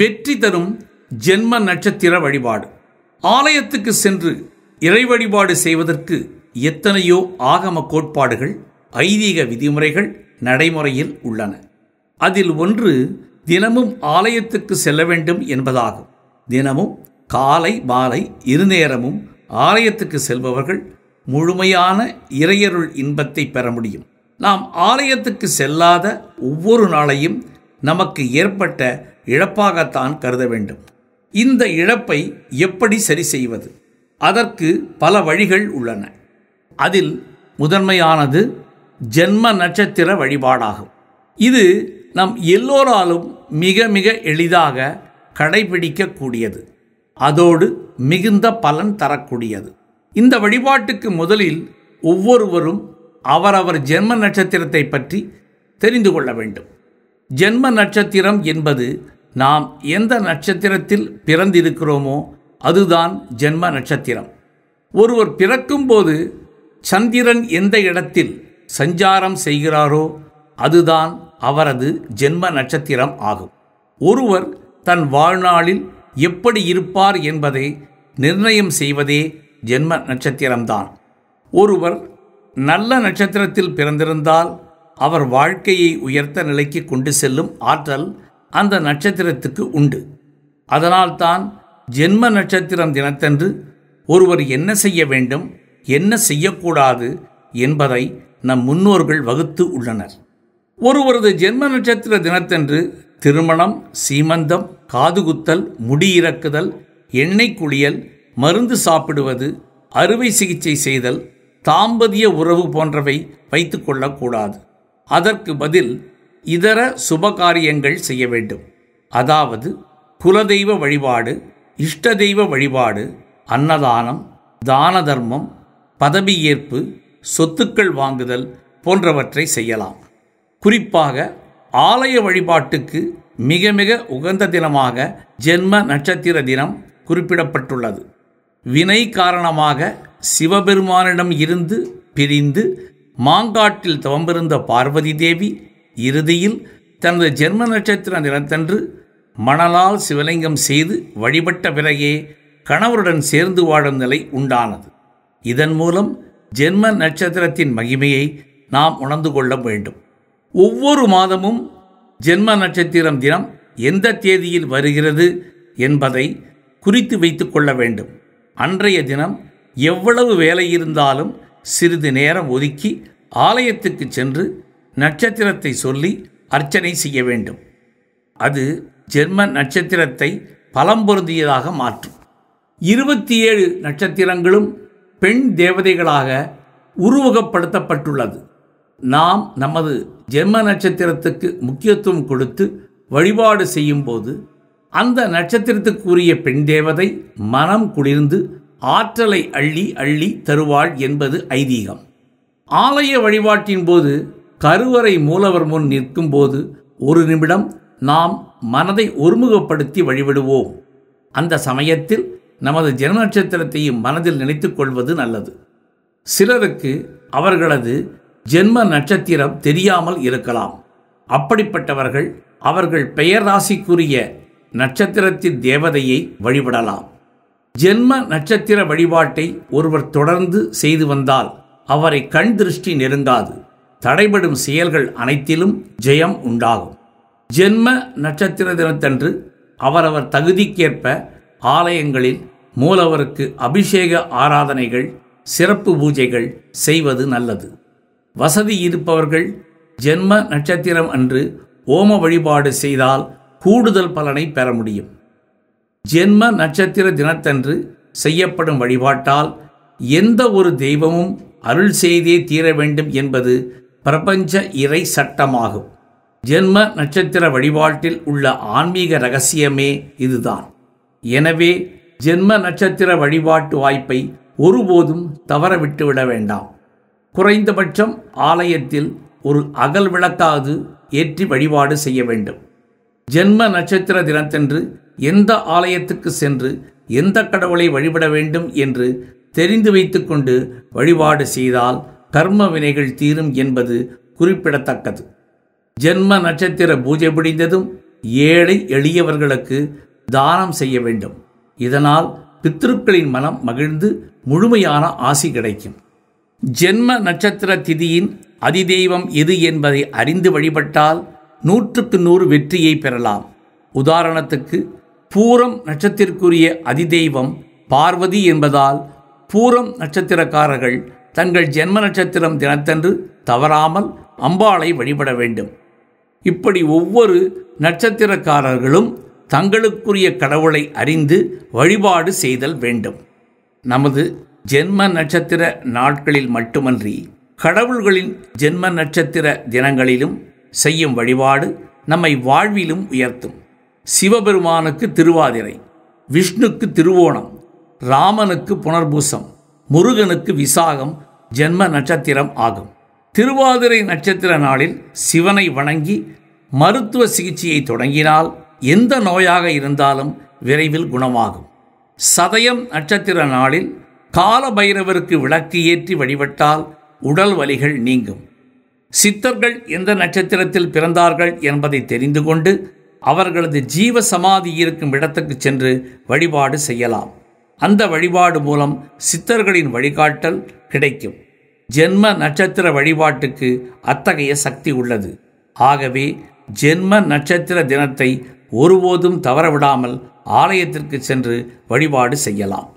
வெற்றி தரும் ஜென்ம நட்சத்திர வழிபாடு ஆலயத்துக்கு சென்று இறை வழிபாடு செய்வதற்கு எத்தனையோ ஆகம கோட்பாடுகள் ஐதீக விதிமுறைகள் நடைமுறையில் உள்ளன அதில் ஒன்று தினமும் ஆலயத்துக்கு செல்ல வேண்டும் என்பதாகும் தினமும் காலை மாலை இருநேரமும் ஆலயத்துக்கு செல்பவர்கள் முழுமையான இறையருள் இன்பத்தை பெற முடியும் நாம் ஆலயத்துக்கு செல்லாத ஒவ்வொரு நாளையும் நமக்கு ஏற்பட்ட இழப்பாகத்தான் கருத வேண்டும் இந்த இழப்பை எப்படி சரி செய்வது அதற்கு பல வழிகள் உள்ளன அதில் முதன்மையானது ஜென்ம நட்சத்திர வழிபாடாகும் இது நம் எல்லோராலும் மிக மிக எளிதாக கடைபிடிக்கக்கூடியது அதோடு மிகுந்த பலன் தரக்கூடியது இந்த வழிபாட்டுக்கு முதலில் ஒவ்வொருவரும் அவரவர் ஜென்ம நட்சத்திரத்தை பற்றி தெரிந்து கொள்ள வேண்டும் ஜென்ம நட்சத்திரம் என்பது நாம் எந்த நட்சத்திரத்தில் பிறந்திருக்கிறோமோ அதுதான் ஜென்ம நட்சத்திரம் ஒருவர் பிறக்கும்போது சந்திரன் எந்த இடத்தில் சஞ்சாரம் செய்கிறாரோ அதுதான் அவரது ஜென்ம நட்சத்திரம் ஆகும் ஒருவர் தன் வாழ்நாளில் எப்படி இருப்பார் என்பதை நிர்ணயம் செய்வதே ஜென்ம நட்சத்திரம்தான் ஒருவர் நல்ல நட்சத்திரத்தில் பிறந்திருந்தால் அவர் வாழ்க்கையை உயர்த்த நிலைக்கு கொண்டு செல்லும் ஆற்றல் அந்த நட்சத்திரத்துக்கு உண்டு அதனால்தான் ஜென்ம நட்சத்திரம் தினத்தன்று ஒருவர் என்ன செய்ய வேண்டும் என்ன செய்யக்கூடாது என்பதை நம் முன்னோர்கள் வகுத்து உள்ளனர் ஒருவரது ஜென்ம நட்சத்திர தினத்தன்று திருமணம் சீமந்தம் காதுகுத்தல் முடியிறக்குதல் எண்ணெய் குளியல் மருந்து சாப்பிடுவது அறுவை சிகிச்சை செய்தல் தாம்பதிய உறவு போன்றவை வைத்து கொள்ளக்கூடாது அதற்கு பதில் இதர சுபகாரியங்கள் செய்ய வேண்டும் அதாவது குலதெய்வ வழிபாடு இஷ்ட தெய்வ வழிபாடு அன்னதானம் தான தர்மம் பதவியேற்பு சொத்துக்கள் வாங்குதல் போன்றவற்றை செய்யலாம் குறிப்பாக ஆலய வழிபாட்டுக்கு மிக மிக உகந்த தினமாக ஜென்ம நட்சத்திர தினம் குறிப்பிடப்பட்டுள்ளது வினை காரணமாக சிவபெருமானிடம் இருந்து பிரிந்து மாங்காட்டில் துவம்பிருந்த பார்வதி தேவி இறுதியில் தனது ஜென்ம நட்சத்திர நிலத்தன்று மணலால் சிவலிங்கம் செய்து வழிபட்ட பிறகே கணவருடன் சேர்ந்து வாழும் நிலை உண்டானது இதன் மூலம் ஜென்ம நட்சத்திரத்தின் மகிமையை நாம் உணர்ந்து கொள்ள வேண்டும் ஒவ்வொரு மாதமும் ஜென்ம நட்சத்திரம் தினம் எந்த தேதியில் வருகிறது என்பதை குறித்து வைத்துக்கொள்ள கொள்ள வேண்டும் அன்றைய தினம் எவ்வளவு வேலை இருந்தாலும் சிறிது நேரம் ஒதுக்கி ஆலயத்துக்கு சென்று நட்சத்திரத்தை சொல்லி அர்ச்சனை செய்ய வேண்டும் அது ஜெர்மன் நட்சத்திரத்தை பலம் பொருந்தியதாக மாற்றும் இருபத்தி ஏழு நட்சத்திரங்களும் பெண் தேவதைகளாக உருவகப்படுத்தப்பட்டுள்ளது நாம் நமது ஜென்ம நட்சத்திரத்துக்கு முக்கியத்துவம் கொடுத்து வழிபாடு செய்யும்போது அந்த நட்சத்திரத்துக்குரிய பெண் தேவதை மனம் குளிர்ந்து ஆற்றலை அள்ளி அள்ளி தருவாள் என்பது ஐதீகம் ஆலய வழிபாட்டின் போது கருவறை மூலவர் முன் நிற்கும் போது ஒரு நிமிடம் நாம் மனதை ஒருமுகப்படுத்தி வழிபடுவோம் அந்த சமயத்தில் நமது ஜன நட்சத்திரத்தையும் மனதில் நினைத்துக் கொள்வது நல்லது சிலருக்கு அவர்களது ஜென்ம நட்சத்திரம் தெரியாமல் இருக்கலாம் அப்படிப்பட்டவர்கள் அவர்கள் பெயர் ராசிக்குரிய நட்சத்திரத்தின் தேவதையை வழிபடலாம் ஜென்ம நட்சத்திர வழிபாட்டை ஒருவர் தொடர்ந்து செய்து வந்தால் அவரை கண் திருஷ்டி நெருங்காது தடைபடும் செயல்கள் அனைத்திலும் ஜெயம் உண்டாகும் ஜென்ம நட்சத்திர தினத்தன்று அவரவர் தகுதிக்கேற்ப ஆலயங்களில் மூலவருக்கு அபிஷேக ஆராதனைகள் சிறப்பு பூஜைகள் செய்வது நல்லது வசதி இருப்பவர்கள் ஜென்ம நட்சத்திரம் அன்று ஓம வழிபாடு செய்தால் கூடுதல் பலனை பெற முடியும் ஜென்ம நட்சத்திர தினத்தன்று செய்யப்படும் வழிபாட்டால் எந்த ஒரு தெய்வமும் அருள் செய்தே தீர வேண்டும் என்பது பிரபஞ்ச இறை சட்டமாகும் ஜென்ம நட்சத்திர வழிபாட்டில் உள்ள ஆன்மீக ரகசியமே இதுதான் எனவே ஜென்ம நட்சத்திர வழிபாட்டு வாய்ப்பை ஒருபோதும் தவற விட்டுவிட வேண்டாம் குறைந்தபட்சம் ஆலயத்தில் ஒரு அகல் விளக்காது ஏற்றி வழிபாடு செய்ய வேண்டும் ஜென்ம நட்சத்திர தினத்தன்று எந்த ஆலயத்துக்கு சென்று எந்த கடவுளை வழிபட வேண்டும் என்று தெரிந்து வைத்துக்கொண்டு வழிபாடு செய்தால் கர்ம வினைகள் தீரும் என்பது குறிப்பிடத்தக்கது ஜென்ம நட்சத்திர பூஜை புடிந்ததும் ஏழை எளியவர்களுக்கு தானம் செய்ய வேண்டும் இதனால் பித்திருக்களின் மனம் மகிழ்ந்து முழுமையான ஆசி கிடைக்கும் ஜென்ம நட்சத்திர திதியின் அதிதெய்வம் எது என்பதை அறிந்து வழிபட்டால் நூற்றுக்கு நூறு வெற்றியை பெறலாம் உதாரணத்துக்கு பூரம் நட்சத்திற்குரிய அதிதெய்வம் பார்வதி என்பதால் பூரம் நட்சத்திரக்காரர்கள் தங்கள் ஜென்ம நட்சத்திரம் தினத்தன்று தவறாமல் அம்பாளை வழிபட வேண்டும் இப்படி ஒவ்வொரு நட்சத்திரக்காரர்களும் தங்களுக்குரிய கடவுளை அறிந்து வழிபாடு செய்தல் வேண்டும் நமது ஜென்ம நட்சத்திர நாட்களில் மட்டுமன்றி கடவுள்களின் ஜென்ம நட்சத்திர தினங்களிலும் செய்யும் வழிபாடு நம்மை வாழ்விலும் உயர்த்தும் சிவபெருமானுக்கு திருவாதிரை விஷ்ணுக்கு திருவோணம் ராமனுக்கு புனர்பூசம் முருகனுக்கு விசாகம் ஜென்ம நட்சத்திரம் ஆகும் திருவாதிரை நட்சத்திர நாளில் சிவனை வணங்கி மருத்துவ சிகிச்சையை தொடங்கினால் எந்த நோயாக இருந்தாலும் விரைவில் குணமாகும் சதயம் நட்சத்திர நாளில் கால பைரவருக்கு விளக்கு ஏற்றி வழிபட்டால் உடல் வலிகள் நீங்கும் சித்தர்கள் எந்த நட்சத்திரத்தில் பிறந்தார்கள் என்பதை தெரிந்து கொண்டு அவர்களது ஜீவ சமாதி இருக்கும் இடத்துக்கு சென்று வழிபாடு செய்யலாம் அந்த வழிபாடு மூலம் சித்தர்களின் வழிகாட்டல் கிடைக்கும் ஜென்ம நட்சத்திர வழிபாட்டுக்கு அத்தகைய சக்தி உள்ளது ஆகவே ஜென்ம நட்சத்திர தினத்தை ஒருபோதும் தவறவிடாமல் ஆலயத்திற்கு சென்று வழிபாடு செய்யலாம்